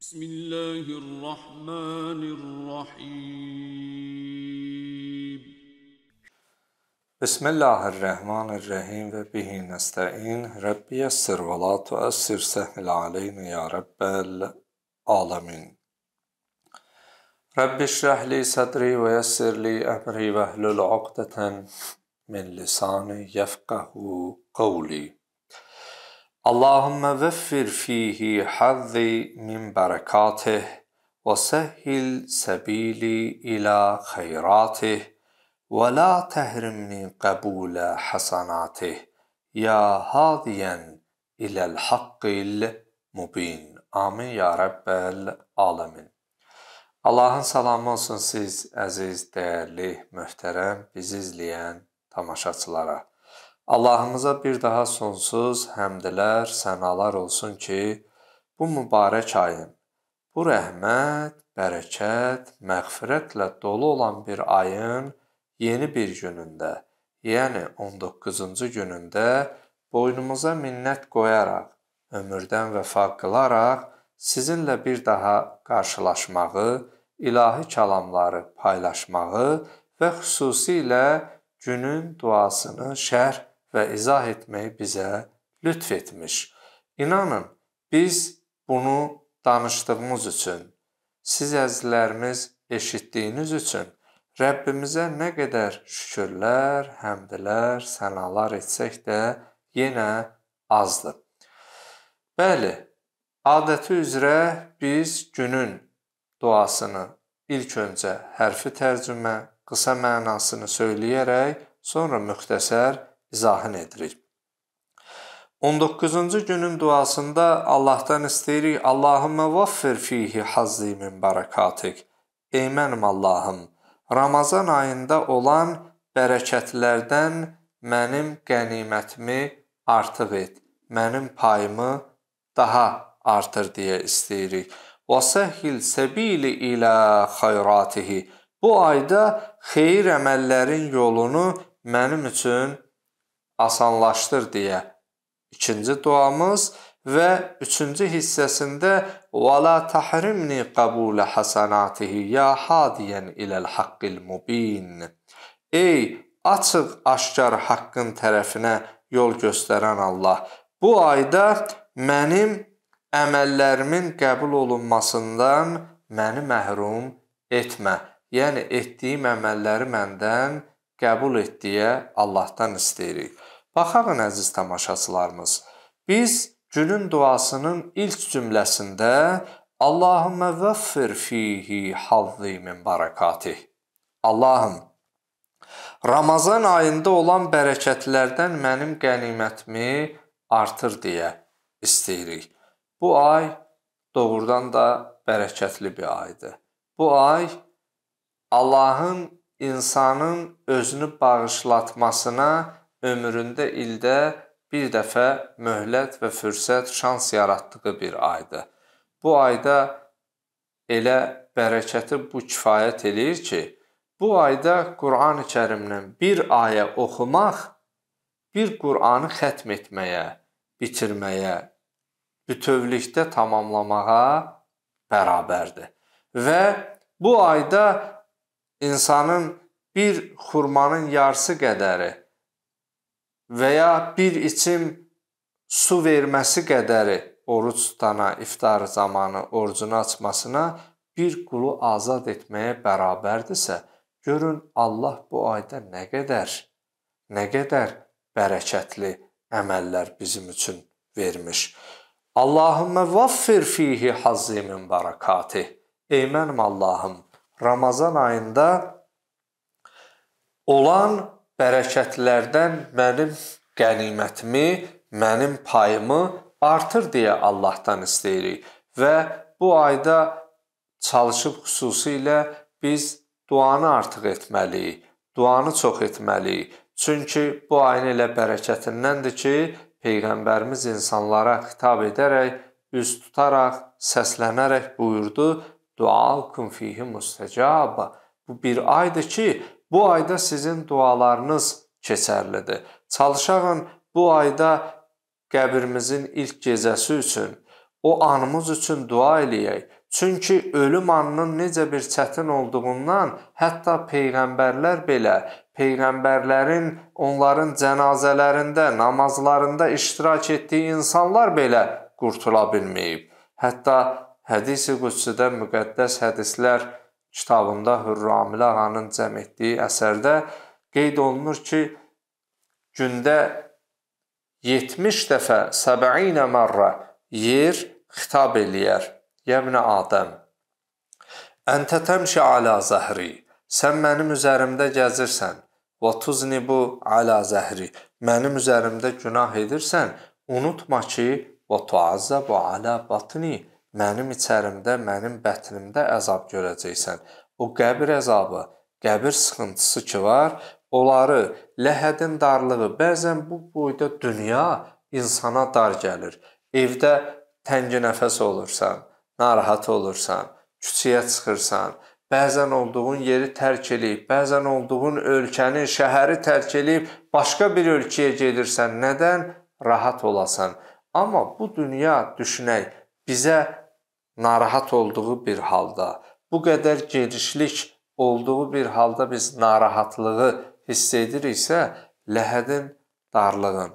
بسم الله الرحمن الرحيم بسم الله الرحمن الرحيم وبه نستعين ربي يسر ولا تؤسر سهل علينا يا رب العالمين رب اشرح لي صدري ويسر لي أمري واحلل عقدة من لساني يفقه قولي اللهم وفر فيه حظي من بركاته وسهل سبيلي إلى خيراته ولا تحرمني قبول حسناته يا هاديا إلى الحق المبين Amin ya Rəbbəl aləmin. Allahın salamı olsun siz əziz, dəyərli, möhtərəm bizi izləyən tamaşaçılara. Allahımıza bir daha sonsuz həmdlər, sənalar olsun ki, bu mübarək ayın, bu rəhmət, bərəkət, məğfirətlə dolu olan bir ayın yeni bir günündə, yəni 19-cu günündə boynumuza minnət qoyaraq, ömürdən vəfa qılaraq sizinlə bir daha qarşılaşmağı, ilahi kəlamları paylaşmağı və xüsusilə günün duasını şərh və izah etməyi bizə lütf etmiş. İnanın, biz bunu danışdığımız üçün, siz əzizlərimiz eşitdiyiniz üçün Rəbbimizə nə qədər şükürlər, həmdlər, sənalar etsək də yenə azdır. Bəli, adəti üzrə biz günün duasını ilk öncə hərfi tərcümə, qısa mənasını söyləyərək, sonra müxtəsər izahını edirik. 19-cu günün duasında Allahdan istəyirik: Allahumma vaffir fihi hazzi min barakatik. Ey mənim Allahım, Ramazan ayında olan bərəkətlərdən mənim qənimətimi artıq et. Mənim payımı daha artır deyə istəyirik. Vasahil səbili ilə xeyratihi. Bu ayda xeyir əməllərin yolunu mənim üçün asanlaşdır deyə. İkinci duamız və üçüncü hissəsində وَلَا تَحْرِمْنِي قَبُولَ حَسَنَاتِهِ يَا حَادِيًا إِلَى الْحَقِّ الْمُبِينِ Ey açıq aşkar haqqın tərəfinə yol göstərən Allah, bu ayda mənim əməllərimin qəbul olunmasından məni məhrum etmə. Yəni etdiyim əməlləri məndən qəbul et deyə Allahdan istəyirik. Baxarın əziz tamaşaçılarımız, biz günün duasının ilk cümləsində Allahümmə vəffir fihi havzi min barakatih. Allahım, Ramazan ayında olan bərəkətlərdən mənim qənimətimi artır deyə istəyirik. Bu ay doğrudan da bərəkətli bir aydır. Bu ay Allahın insanın özünü bağışlatmasına ömründə ildə bir dəfə möhlət və fürsət şans yaratdığı bir aydır. Bu ayda elə bərəkəti bu kifayət eləyir ki, bu ayda Qurani Kərimdən bir ayə oxumaq bir Qur'anı xətm etməyə, bitirməyə, bütövlükdə tamamlamağa bərabərdir. Və bu ayda insanın bir xurmanın yarısı qədəri və ya bir içim su verməsi qədəri oruc tutana, iftar zamanı orucunu açmasına bir qulu azad etməyə bərabərdirsə, görün Allah bu ayda nə qədər, nə qədər bərəkətli əməllər bizim üçün vermiş. Allahümme vaffir fihi hazzi min barakati. Ey mənim Allahım, Ramazan ayında olan bərəkətlərdən mənim qənimətimi, mənim payımı artır deyə Allahdan istəyirik və bu ayda çalışıb xüsusilə biz duanı artıq etməliyik. Duanı çox etməliyik. Çünki bu ayın elə bərəkətindəndir ki, peyğəmbərimiz insanlara xitab edərək, üz tutaraq, səslənərək buyurdu: "Duaukum fihi mustecaba." Bu bir aydır ki, Bu ayda sizin dualarınız keçərlidir. Çalışağın bu ayda qəbrimizin ilk gecəsi üçün, o anımız üçün dua eləyək. Çünki ölüm anının necə bir çətin olduğundan hətta peyğəmbərlər belə peyğəmbərlərin onların cənazələrində, namazlarında iştirak etdiyi insanlar belə qurtula bilməyib. Hətta hədisi qüdsüdə müqəddəs hədislər kitabında Hürramilə ağanın cəm etdiyi əsərdə qeyd olunur ki, gündə 70 dəfə 70 mərrə yer xitab eləyər. Yəbnə Adəm. Əntə təmşi alə zəhri. Sən mənim üzərimdə gəzirsən. Və tuzni bu alə zəhri. Mənim üzərimdə günah edirsən, unutma ki, və tuazza bu alə batni mənim içərimdə, mənim bətnimdə əzab görəcəksən. O qəbir əzabı, qəbir sıxıntısı ki var, onları ləhədin darlığı, bəzən bu boyda dünya insana dar gəlir. Evdə tənginəfəs olursan, narahat olursan, küçəyə çıxırsan, bəzən olduğun yeri tərk eləyib, bəzən olduğun ölkəni, şəhəri tərk eləyib başqa bir ölkəyə gedirsən. Nədən? Rahat olasan. Amma bu dünya düşünək bizə narahat olduğu bir halda, bu qədər genişlik olduğu bir halda biz narahatlığı hiss ediriksə, ləhədin darlığın,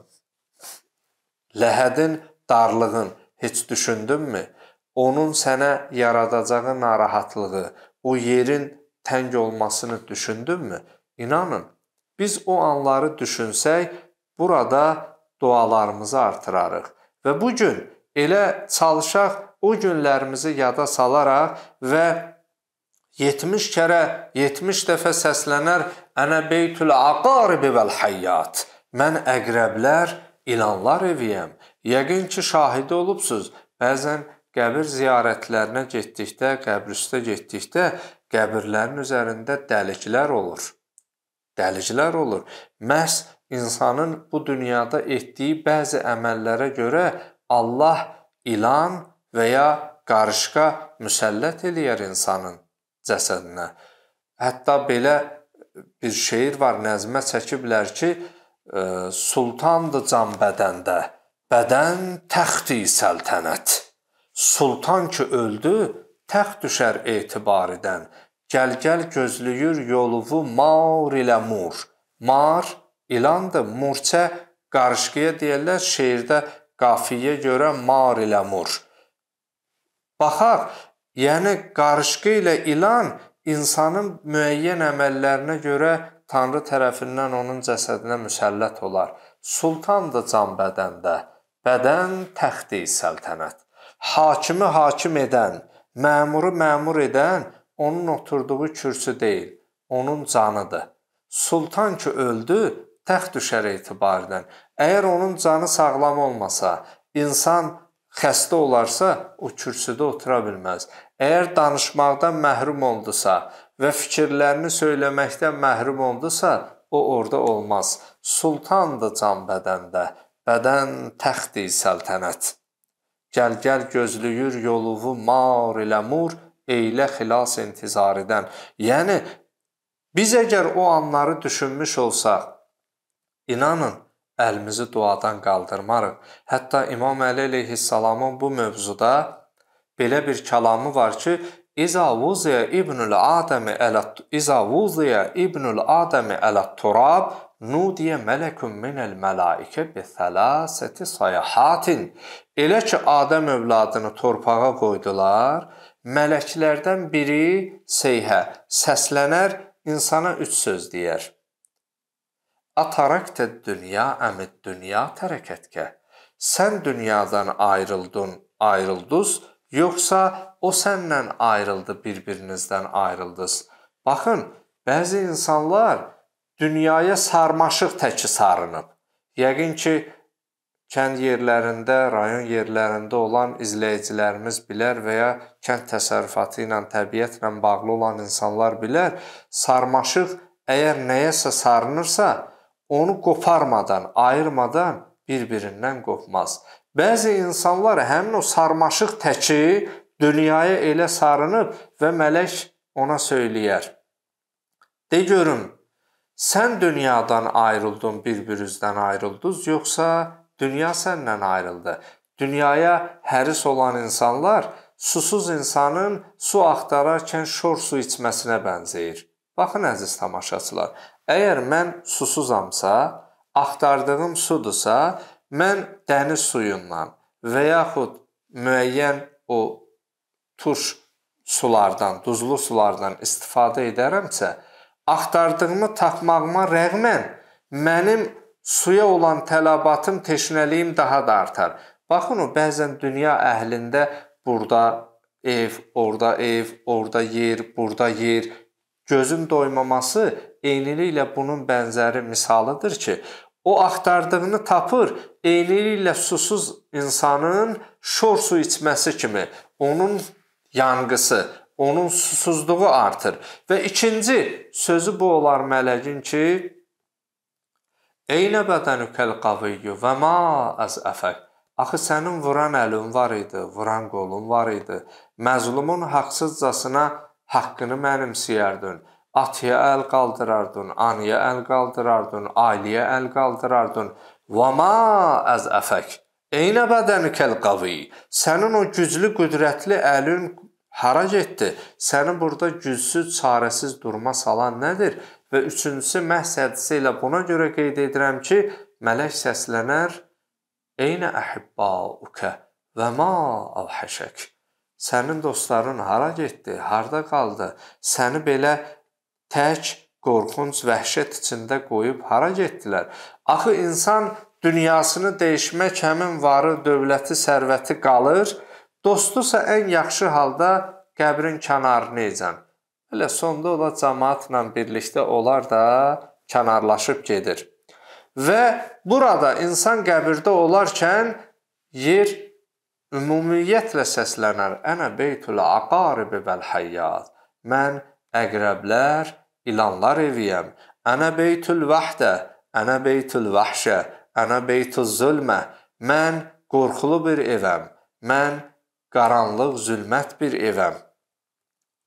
ləhədin darlığın heç düşündünmü? Onun sənə yaradacağı narahatlığı, o yerin təng olmasını düşündünmü? İnanın, biz o anları düşünsək, burada dualarımızı artırarıq. Və bu gün Elə çalışaq o günlərimizi yada salaraq və 70 kərə, 70 dəfə səslənər Ənə beytül aqaribi vəl hayyat. Mən əqrəblər, ilanlar eviyəm. Yəqin ki, şahidi olubsuz. Bəzən qəbir ziyarətlərinə getdikdə, qəbrüstə getdikdə qəbirlərin üzərində dəliklər olur. Dəliklər olur. Məhz insanın bu dünyada etdiyi bəzi əməllərə görə Allah ilan və ya qarışqa müsəllət eləyər insanın cəsədinə. Hətta belə bir şeir var, nəzmə çəkiblər ki, e, sultandı can bədəndə, bədən təxti səltənət. Sultan ki öldü, təxt düşər etibar edən. Gəl-gəl gözləyir yoluvu mar ilə mur. Mar ilandır, murçə qarışqıya deyirlər, şeirdə qafiyə görə mar ilə mur. Baxaq, yəni qarışqı ilə ilan insanın müəyyən əməllərinə görə Tanrı tərəfindən onun cəsədinə müsəllət olar. Sultan da can bədəndə, bədən təxti səltənət. Hakimi hakim edən, məmuru məmur edən onun oturduğu kürsü deyil, onun canıdır. Sultan ki öldü, təxt düşər etibarən. Əgər onun canı sağlam olmasa, insan xəstə olarsa, o kürsüdə otura bilməz. Əgər danışmaqdan məhrum oldusa və fikirlərini söyləməkdən məhrum oldusa, o orada olmaz. Sultandır can bədəndə, bədən təxti səltənət. Gəl-gəl gözləyir yoluvu mar ilə mur, eylə xilas intizarıdan. Yəni biz əgər o anları düşünmüş olsaq, İnanın, əlimizi duadan qaldırmarıq. Hətta İmam Əli əleyhissalamın bu mövzuda belə bir kəlamı var ki, İza vuziya ibnül adəmi ələ İza vuziya ibnül adəmi ələ turab nudiyə mələkun minəl mələikə bi thəlasəti sayahatin. Elə ki Adəm övladını torpağa qoydular, mələklərdən biri seyhə səslənər, insana üç söz deyər. Atarakted dünya əmid dünya tərəkətkə. Sən dünyadan ayrıldın, ayrıldız, yoxsa o səndən ayrıldı, bir-birinizdən ayrıldız. Baxın, bəzi insanlar dünyaya sarmaşıq təki sarınıb. Yəqin ki, kənd yerlərində, rayon yerlərində olan izləyicilərimiz bilər və ya kənd təsərrüfatı ilə, təbiətlə bağlı olan insanlar bilər, sarmaşıq əgər nəyəsə sarınırsa, onu qoparmadan, ayırmadan bir-birindən qopmaz. Bəzi insanlar həmin o sarmaşıq təki dünyaya elə sarınıb və mələk ona söyləyər. De görüm, sən dünyadan ayrıldın, bir-birinizdən ayrıldınız, yoxsa dünya səndən ayrıldı? Dünyaya həris olan insanlar susuz insanın su axtararkən şor su içməsinə bənzəyir. Baxın əziz tamaşaçılar, Əgər mən susuzamsa, axtardığım sudursa, mən dəniz suyundan və yaxud müəyyən o turş sulardan, duzlu sulardan istifadə edərəmsə, axtardığımı tapmağıma rəğmən mənim suya olan tələbatım, teşnəliyim daha da artar. Baxın o bəzən dünya əhlində burada ev, orada ev, orada yer, burada yer, gözün doymaması eyniliklə bunun bənzəri misalıdır ki, o axtardığını tapır, eyniliklə susuz insanın şor su içməsi kimi onun yanğısı, onun susuzluğu artır. Və ikinci sözü bu olar mələkin ki, Eynə bədənükəl qaviyyu və ma az əfək. Axı sənin vuran əlin var idi, vuran qolun var idi. Məzlumun haqsızcasına haqqını mənimsəyərdin. Atıya əl qaldırardın, anıya əl qaldırardın, ailəyə əl qaldırardın. Və ma az afək. Eynə bədənikəl qavi. Sənin o güclü, qüdrətli əlin hara getdi? Səni burada gücsüz, çarəsiz duruma salan nədir? Və üçüncüsü məhz hədisi ilə buna görə qeyd edirəm ki, mələk səslənər: "Eynə əhibbauka və ma avhaşak." Sənin dostların hara getdi? Harda qaldı? Səni belə tək, qorxunc, vəhşət içində qoyub hara getdilər? Axı insan dünyasını dəyişmək həmin varı, dövləti, sərvəti qalır. Dostusa ən yaxşı halda qəbrin kənarını ecən. Elə sonda ola cəmaatla birlikdə onlar da kənarlaşıb gedir. Və burada insan qəbirdə olarkən yer Ümumiyyətlə səslənər Ənə beytul aqarib vəl həyyat. Mən əqrəblər, ilanlar eviyəm. Ənə beytul vəhdə, ənə beytul vəhşə, ənə beytul zülmə. Mən qorxulu bir evəm. Mən qaranlıq, zülmət bir evəm.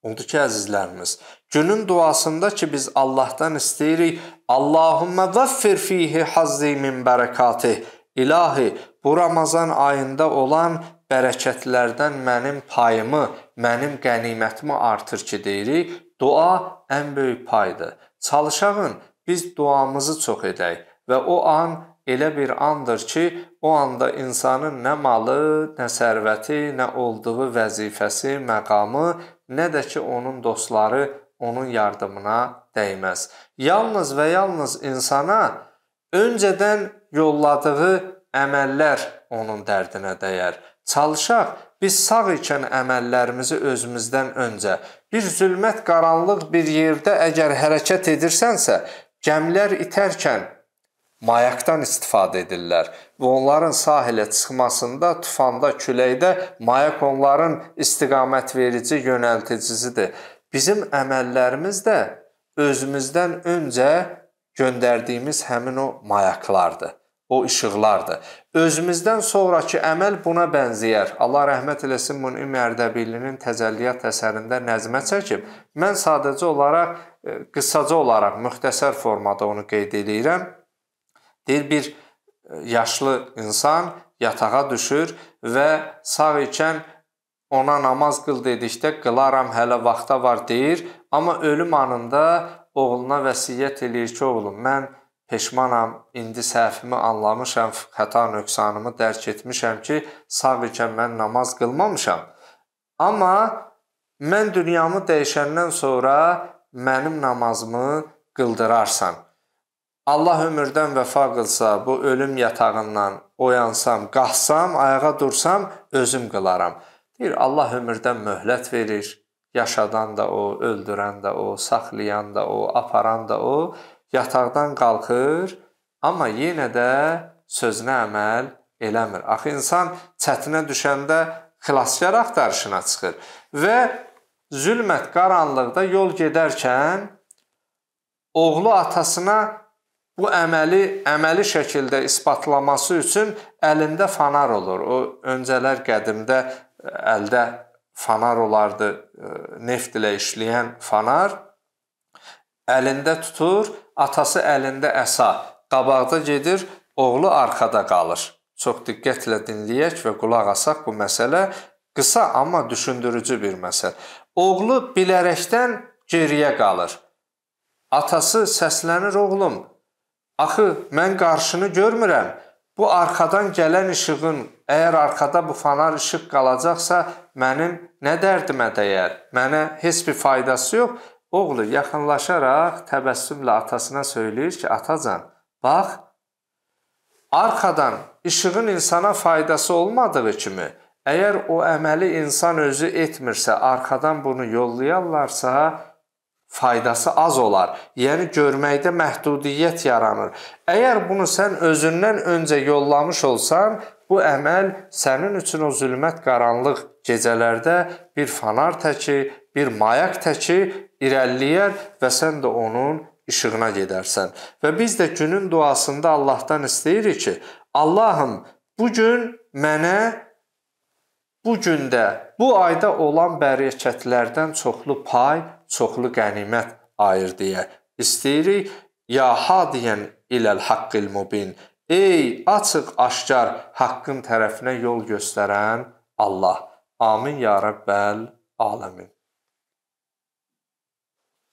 Odur ki, əzizlərimiz, günün duasında ki, biz Allahdan istəyirik, Allahumma zaffir fihi hazzi min bərəkatih. İlahi, bu Ramazan ayında olan bərəkətlərdən mənim payımı, mənim qənimətimi artır ki deyirik. Dua ən böyük paydır. Çalışağın biz duamızı çox edək və o an elə bir andır ki, o anda insanın nə malı, nə sərvəti, nə olduğu vəzifəsi, məqamı, nə də ki onun dostları onun yardımına dəyməz. Yalnız və yalnız insana öncədən yolladığı əməllər onun dərdinə dəyər. Çalışaq biz sağ ikən əməllərimizi özümüzdən öncə, bir zülmət qaranlıq bir yerdə əgər hərəkət edirsənsə, gəmlər itərkən mayaqdan istifadə edirlər və onların sahilə çıxmasında, tufanda, küləkdə mayaq onların istiqamət verici yönəlticisidir. Bizim əməllərimiz də özümüzdən öncə göndərdiyimiz həmin o mayaqlardır o işıqlardır. Özümüzdən sonrakı əməl buna bənzəyər. Allah rəhmət eləsin Munimi Ərdəbillinin təzəlliyyat əsərində nəzmə çəkib. Mən sadəcə olaraq e, qısaca olaraq müxtəsər formada onu qeyd eləyirəm. Deyir bir e, yaşlı insan yatağa düşür və sağ ikən ona namaz qıl dedikdə qılaram hələ vaxta var deyir, amma ölüm anında oğluna vəsiyyət eləyir ki, oğlum mən Peşmanam, indi səhvimi anlamışam, xəta nöqsanımı dərk etmişəm ki, sağ ikən mən namaz qılmamışam. Amma mən dünyamı dəyişəndən sonra mənim namazımı qıldırarsan. Allah ömürdən vəfa qılsa, bu ölüm yatağından oyansam, qalxsam, ayağa dursam, özüm qılaram. Deyir, Allah ömürdən möhlət verir. Yaşadan da o, öldürən də o, saxlayan da o, aparan da o yataqdan qalxır, amma yenə də sözünə əməl eləmir. Axı insan çətinə düşəndə xilaskar axtarışına çıxır və zülmət qaranlıqda yol gedərkən oğlu atasına bu əməli əməli şəkildə isbatlaması üçün əlində fanar olur. O öncələr qədimdə əldə fanar olardı, e, neft ilə işləyən fanar əlində tutur, atası əlində əsa, qabaqda gedir, oğlu arxada qalır. Çox diqqətlə dinləyək və qulaq asaq bu məsələ qısa, amma düşündürücü bir məsəl. Oğlu bilərəkdən geriyə qalır. Atası səslənir, oğlum, axı mən qarşını görmürəm. Bu arxadan gələn işığın, əgər arxada bu fanar işıq qalacaqsa, mənim nə dərdimə dəyər? Mənə heç bir faydası yox. Oğlu yaxınlaşaraq təbəssümlə atasına söyləyir ki, atacan, bax, arxadan işığın insana faydası olmadığı kimi, əgər o əməli insan özü etmirsə, arxadan bunu yollayarlarsa, faydası az olar. Yəni görməkdə məhdudiyyət yaranır. Əgər bunu sən özündən öncə yollamış olsan, bu əməl sənin üçün o zülmət qaranlıq gecələrdə bir fanar təki, bir mayak təki irəliləyər və sən də onun işığına gedərsən. Və biz də günün duasında Allahdan istəyirik ki, Allahım, bu gün mənə bu gündə, bu ayda olan bərəkətlərdən çoxlu pay, çoxlu qənimət ayır deyə istəyirik. Ya hadiyen iləl haqqil mubin. Ey açıq aşkar haqqın tərəfinə yol göstərən Allah. Amin ya Rəbbəl aləmin.